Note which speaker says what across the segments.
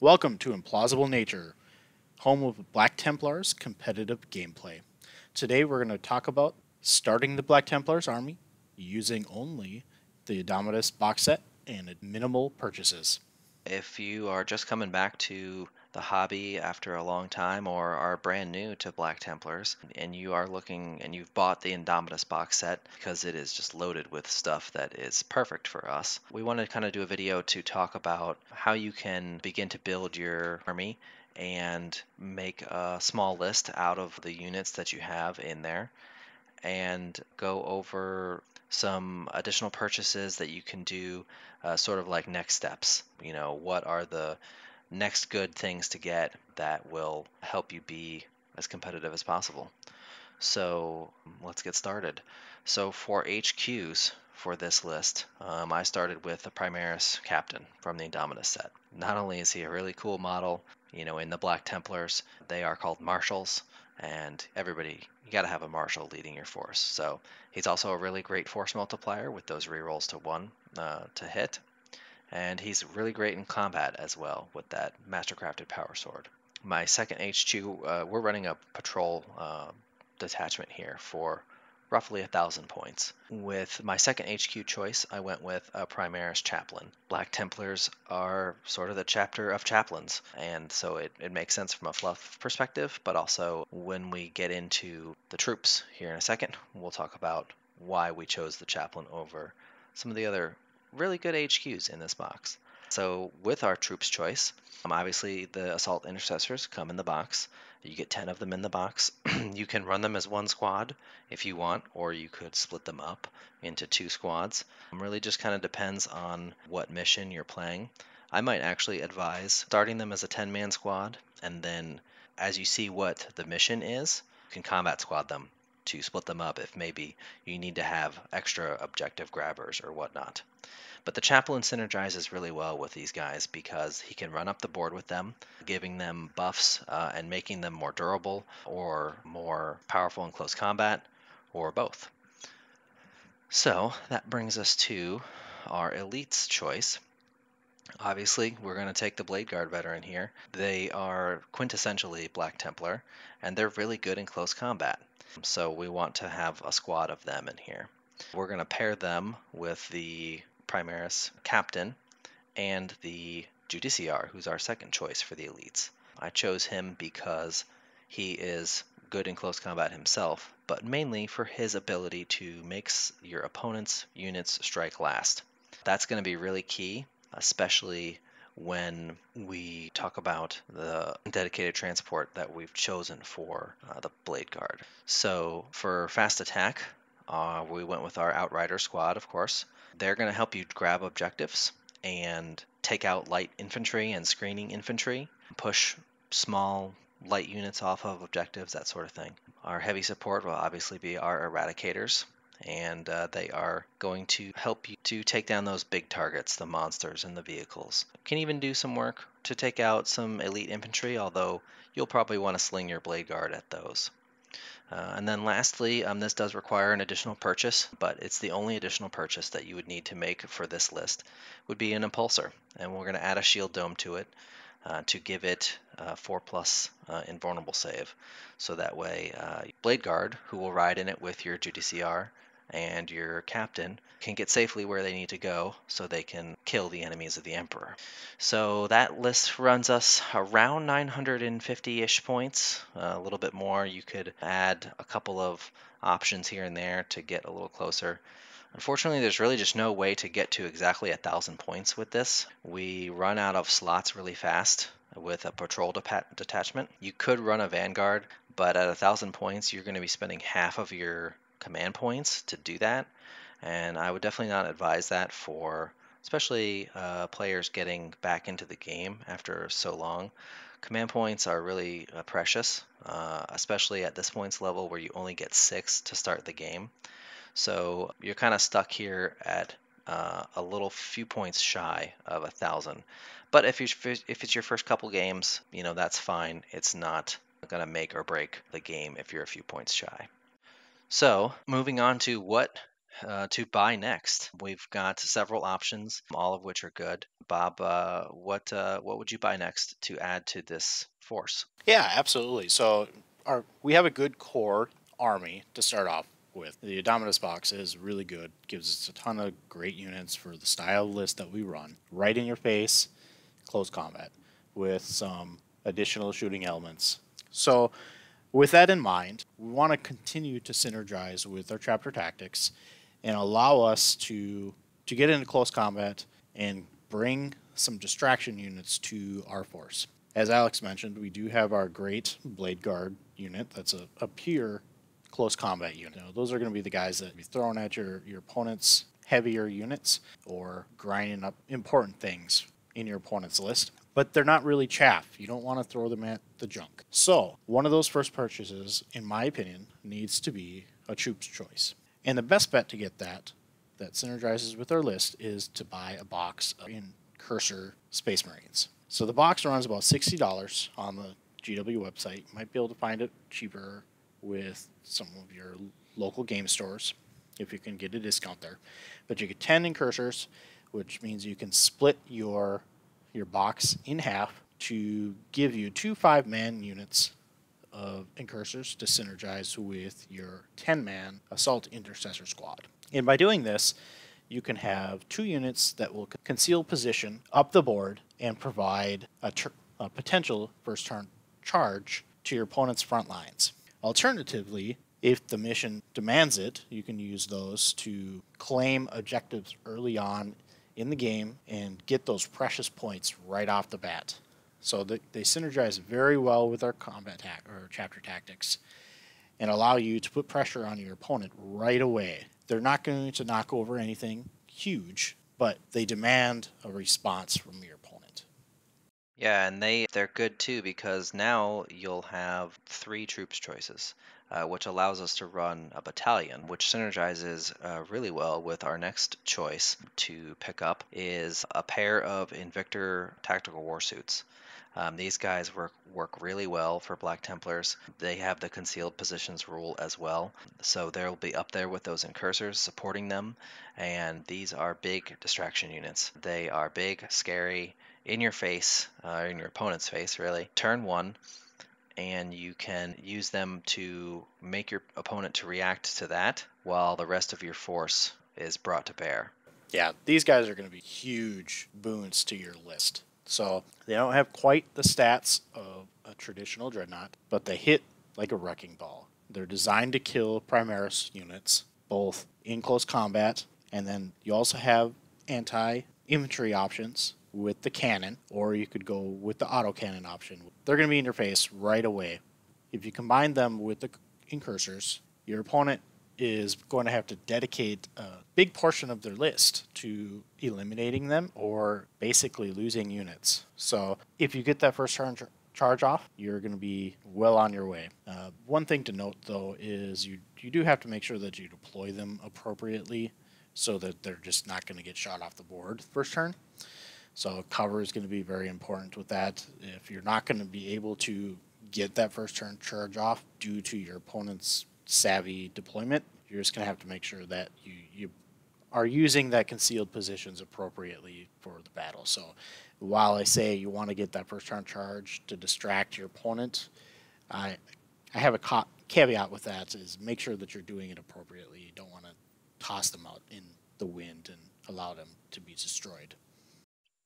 Speaker 1: Welcome to Implausible Nature, home of Black Templars competitive gameplay. Today we're going to talk about starting the Black Templars army using
Speaker 2: only the Adomitus box set and minimal purchases. If you are just coming back to the hobby after a long time or are brand new to Black Templars and you are looking and you've bought the Indominus box set because it is just loaded with stuff that is perfect for us, we want to kind of do a video to talk about how you can begin to build your army and make a small list out of the units that you have in there and go over some additional purchases that you can do uh, sort of like next steps you know what are the next good things to get that will help you be as competitive as possible. So let's get started. So for HQs for this list, um, I started with the Primaris Captain from the Indominus set. Not only is he a really cool model, you know, in the Black Templars, they are called Marshals, and everybody, you got to have a Marshal leading your force. So he's also a really great force multiplier with those rerolls to one uh, to hit and he's really great in combat as well with that mastercrafted power sword. My 2nd HQ, uh, we're running a patrol uh, detachment here for roughly a thousand points. With my second HQ choice, I went with a Primaris Chaplain. Black Templars are sort of the chapter of chaplains, and so it, it makes sense from a fluff perspective, but also when we get into the troops here in a second, we'll talk about why we chose the chaplain over some of the other really good HQs in this box. So with our troops choice, um, obviously the assault intercessors come in the box. You get 10 of them in the box. you can run them as one squad if you want, or you could split them up into two squads. Um, really just kind of depends on what mission you're playing. I might actually advise starting them as a 10 man squad, and then as you see what the mission is, you can combat squad them to split them up if maybe you need to have extra objective grabbers or whatnot. But the chaplain synergizes really well with these guys because he can run up the board with them, giving them buffs uh, and making them more durable or more powerful in close combat or both. So that brings us to our elite's choice. Obviously, we're going to take the Blade Guard veteran here. They are quintessentially Black Templar, and they're really good in close combat. So we want to have a squad of them in here. We're going to pair them with the Primaris captain and the Judiciar, who's our second choice for the elites. I chose him because he is good in close combat himself, but mainly for his ability to make your opponent's units strike last. That's going to be really key, especially when we talk about the dedicated transport that we've chosen for uh, the blade guard. So for fast attack, uh, we went with our outrider squad, of course. They're going to help you grab objectives and take out light infantry and screening infantry, push small light units off of objectives, that sort of thing. Our heavy support will obviously be our eradicators and uh, they are going to help you to take down those big targets, the monsters and the vehicles. You can even do some work to take out some elite infantry, although you'll probably want to sling your blade guard at those. Uh, and then lastly, um, this does require an additional purchase, but it's the only additional purchase that you would need to make for this list would be an Impulsor. And we're going to add a shield dome to it uh, to give it uh, 4 plus uh, invulnerable save. So that way, uh, Blade Guard, who will ride in it with your Judy CR, and your captain can get safely where they need to go so they can kill the enemies of the Emperor. So that list runs us around 950 ish points, a little bit more. You could add a couple of options here and there to get a little closer. Unfortunately, there's really just no way to get to exactly a thousand points with this. We run out of slots really fast with a patrol de- detachment. You could run a vanguard, but at a thousand points, you're going to be spending half of your command points to do that. And I would definitely not advise that for especially uh, players getting back into the game after so long. Command points are really uh, precious, uh, especially at this points level where you only get six to start the game. So you're kind of stuck here at uh, a little few points shy of a thousand. But if you if it's your first couple games, you know that's fine. It's not going to make or break the game if you're a few points shy. So, moving on to what uh, to buy next. We've got several options, all of which are good. Bob, uh, what uh, what would you buy next to add to this force?
Speaker 1: Yeah, absolutely. So our we have a good core army to start off with. The Adominus box is really good. Gives us a ton of great units for the style list that we run. Right in your face, close combat with some additional shooting elements. So with that in mind, we want to continue to synergize with our chapter tactics and allow us to to get into close combat and bring some distraction units to our force. As Alex mentioned, we do have our great Blade Guard unit that's a, a pure close combat unit. You know, those are going to be the guys that be thrown at your, your opponent's heavier units or grinding up important things in your opponent's list but they're not really chaff. You don't want to throw them at the junk. So, one of those first purchases, in my opinion, needs to be a Troop's Choice. And the best bet to get that, that synergizes with our list, is to buy a box in Cursor Space Marines. So the box runs about $60 on the GW website. You might be able to find it cheaper with some of your local game stores if you can get a discount there. But you get 10 incursors, which means you can split your your box in half to give you two five man units of incursors to synergize with your 10 man assault intercessor squad. And by doing this, you can have two units that will conceal position up the board and provide a, a potential first turn charge to your opponent's front lines. Alternatively, if the mission demands it, you can use those to claim objectives early on in the game and get those precious points right off the bat. So the, they synergize very well with our combat or chapter tactics and allow you to put pressure on your opponent right away. They're not going to knock over anything huge, but they demand a response from your opponent.
Speaker 2: Yeah, and they they're good too because now you'll have three troops choices. Uh, which allows us to run a battalion, which synergizes uh, really well with our next choice to pick up is a pair of Invictor tactical warsuits. Um, these guys work work really well for Black Templars. They have the concealed positions rule as well, so they'll be up there with those incursors supporting them. And these are big distraction units. They are big, scary, in your face, uh, in your opponent's face, really. Turn one, and you can use them to make your opponent to react to that while the rest of your force is brought to bear.
Speaker 1: Yeah, these guys are going to be huge boons to your list. So they don't have quite the stats of a traditional dreadnought, but they hit like a wrecking ball. They're designed to kill Primaris units, both in close combat, and then you also have anti infantry options with the cannon, or you could go with the autocannon option. They're going to be in your face right away. If you combine them with the incursors, your opponent is going to have to dedicate a big portion of their list to eliminating them or basically losing units. So if you get that first turn charge off, you're going to be well on your way. Uh, one thing to note though is you you do have to make sure that you deploy them appropriately so that they're just not going to get shot off the board first turn. So cover is going to be very important with that. If you're not going to be able to get that first turn charge off due to your opponent's savvy deployment, you're just going to have to make sure that you, you are using that concealed positions appropriately for the battle. So while I say you want to get that first turn charge to distract your opponent, I, I have a caveat with that is make sure that you're doing it appropriately. You don't want to toss them out in the wind and allow them to be destroyed.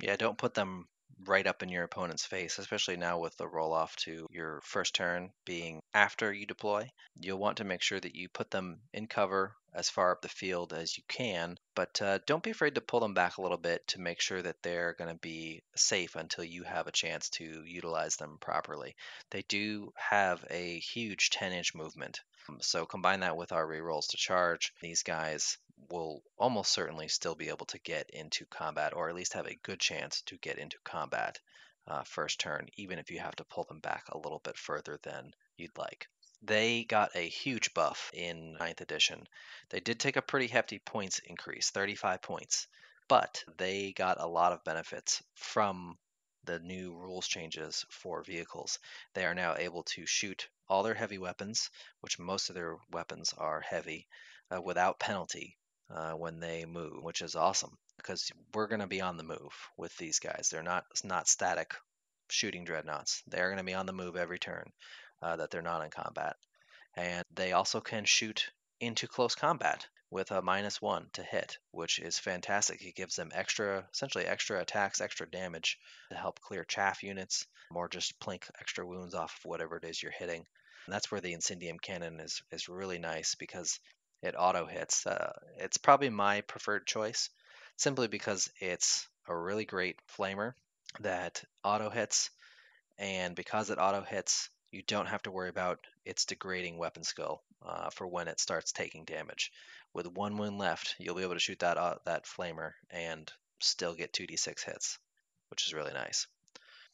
Speaker 2: Yeah, don't put them right up in your opponent's face, especially now with the roll off to your first turn being after you deploy. You'll want to make sure that you put them in cover as far up the field as you can, but uh, don't be afraid to pull them back a little bit to make sure that they're going to be safe until you have a chance to utilize them properly. They do have a huge 10 inch movement. So combine that with our rerolls to charge. These guys will almost certainly still be able to get into combat, or at least have a good chance to get into combat uh, first turn, even if you have to pull them back a little bit further than you'd like. They got a huge buff in 9th edition. They did take a pretty hefty points increase, 35 points, but they got a lot of benefits from the new rules changes for vehicles. They are now able to shoot all their heavy weapons, which most of their weapons are heavy, uh, without penalty. Uh, when they move, which is awesome because we're going to be on the move with these guys. They're not not static shooting dreadnoughts. They're going to be on the move every turn uh, that they're not in combat, and they also can shoot into close combat with a minus one to hit, which is fantastic. It gives them extra, essentially extra attacks, extra damage to help clear chaff units, or just plink extra wounds off of whatever it is you're hitting. And that's where the Incendium Cannon is, is really nice because it auto hits. Uh, it's probably my preferred choice simply because it's a really great flamer that auto hits, and because it auto hits, you don't have to worry about its degrading weapon skill uh, for when it starts taking damage. With one wound left, you'll be able to shoot that uh, that flamer and still get 2d6 hits, which is really nice.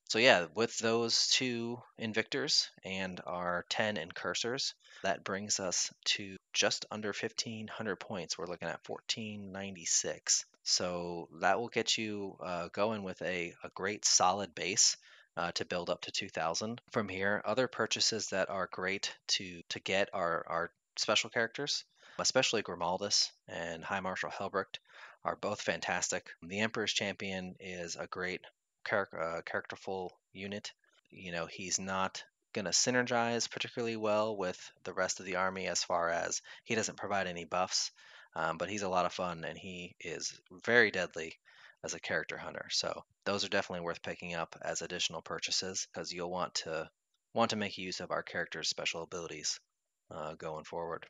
Speaker 2: So yeah, with those two invictors and our 10 incursors, that brings us to just under 1500 points. We're looking at 1496. So that will get you uh, going with a, a great solid base. Uh, to build up to 2000 from here other purchases that are great to to get are are special characters especially Grimaldus and High Marshal Helbrecht are both fantastic. The Emperor's Champion is a great char- uh, characterful unit. You know, he's not going to synergize particularly well with the rest of the army as far as he doesn't provide any buffs, um, but he's a lot of fun and he is very deadly as a character hunter. So those are definitely worth picking up as additional purchases because you'll want to want to make use of our character's special abilities uh, going forward.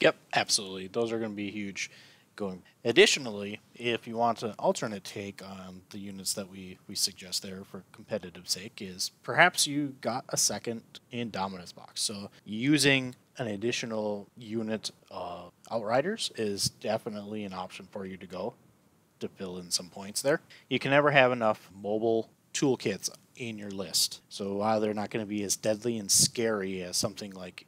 Speaker 1: Yep, absolutely. Those are going to be huge going. Additionally, if you want an alternate take on the units that we, we suggest there for competitive sake is perhaps you got a second in Dominus box. So using an additional unit of Outriders is definitely an option for you to go to fill in some points there. You can never have enough mobile toolkits in your list. So while they're not going to be as deadly and scary as something like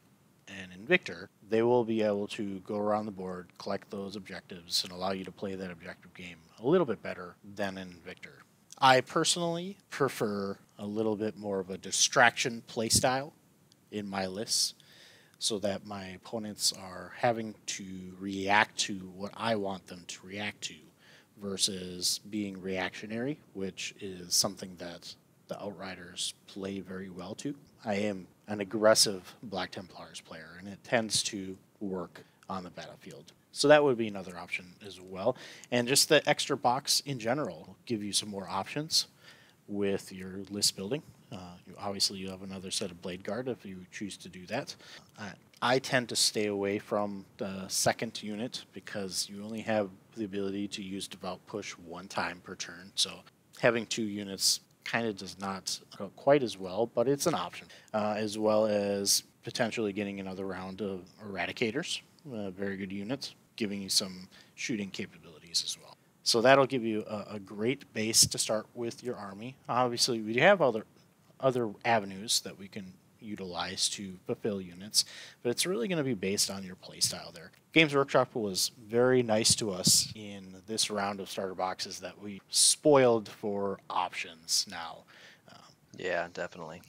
Speaker 1: and Invictor, they will be able to go around the board, collect those objectives, and allow you to play that objective game a little bit better than in Invictor. I personally prefer a little bit more of a distraction playstyle in my lists so that my opponents are having to react to what I want them to react to versus being reactionary, which is something that the Outriders play very well to. I am an aggressive Black Templars player, and it tends to work on the battlefield. So that would be another option as well. And just the extra box in general will give you some more options with your list building. Uh, you, obviously, you have another set of blade guard if you choose to do that. I, uh, I tend to stay away from the second unit because you only have the ability to use devout push one time per turn. So having two units kind of does not go quite as well, but it's an option, uh, as well as potentially getting another round of eradicators, uh, very good units, giving you some shooting capabilities as well. So that'll give you a, a great base to start with your army. Obviously, we have other other avenues that we can utilize to fulfill units, but it's really going to be based on your playstyle there. Games Workshop was very nice to us in this round of starter boxes that we spoiled for options now. Um, yeah, definitely.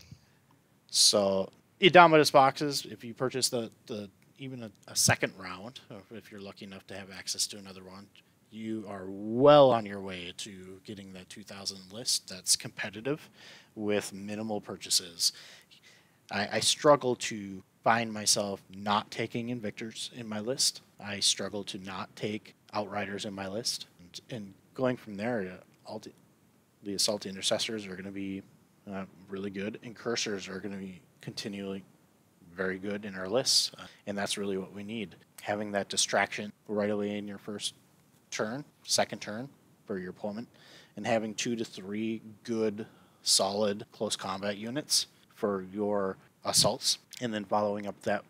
Speaker 1: So, Indomitus boxes, if you purchase the, the even a, a second round, if you're lucky enough to have access to another one, you are well on your way to getting that 2000 list that's competitive with minimal purchases. I, I struggle to find myself not taking Invictors in my list. I struggle to not take Outriders in my list. And, and going from there, uh, all the, the Assault Intercessors are going to be uh, really good, and Cursors are going to be continually very good in our lists. And that's really what we need. Having that distraction right away in your first turn, second turn for your opponent, and having two to three good, solid close combat units for your assaults, and then following up that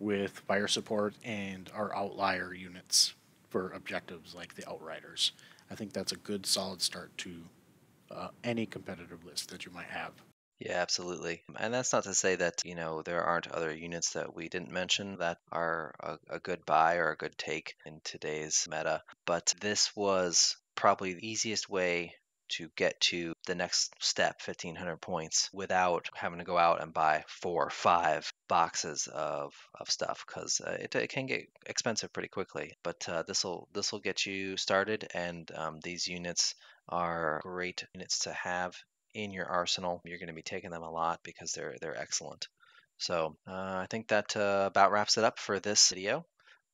Speaker 1: with fire support and our outlier units for objectives like the Outriders. I think that's a good solid start to uh, any competitive list that you might have.
Speaker 2: Yeah, absolutely. And that's not to say that, you know, there aren't other units that we didn't mention that are a, a good buy or a good take in today's meta, but this was probably the easiest way to get to the next step, 1500 points, without having to go out and buy four or five boxes of, of stuff because uh, it, it can get expensive pretty quickly. But uh, this will this will get you started, and um, these units are great units to have in your arsenal. You're going to be taking them a lot because they're they're excellent. So uh, I think that uh, about wraps it up for this video.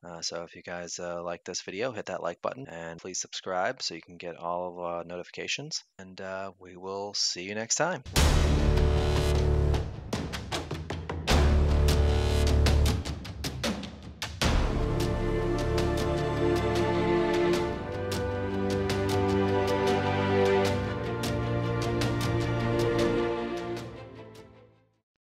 Speaker 2: Uh, so if you guys uh, like this video, hit that like button and please subscribe so you can get all of our uh, notifications. And uh, we will see you next time.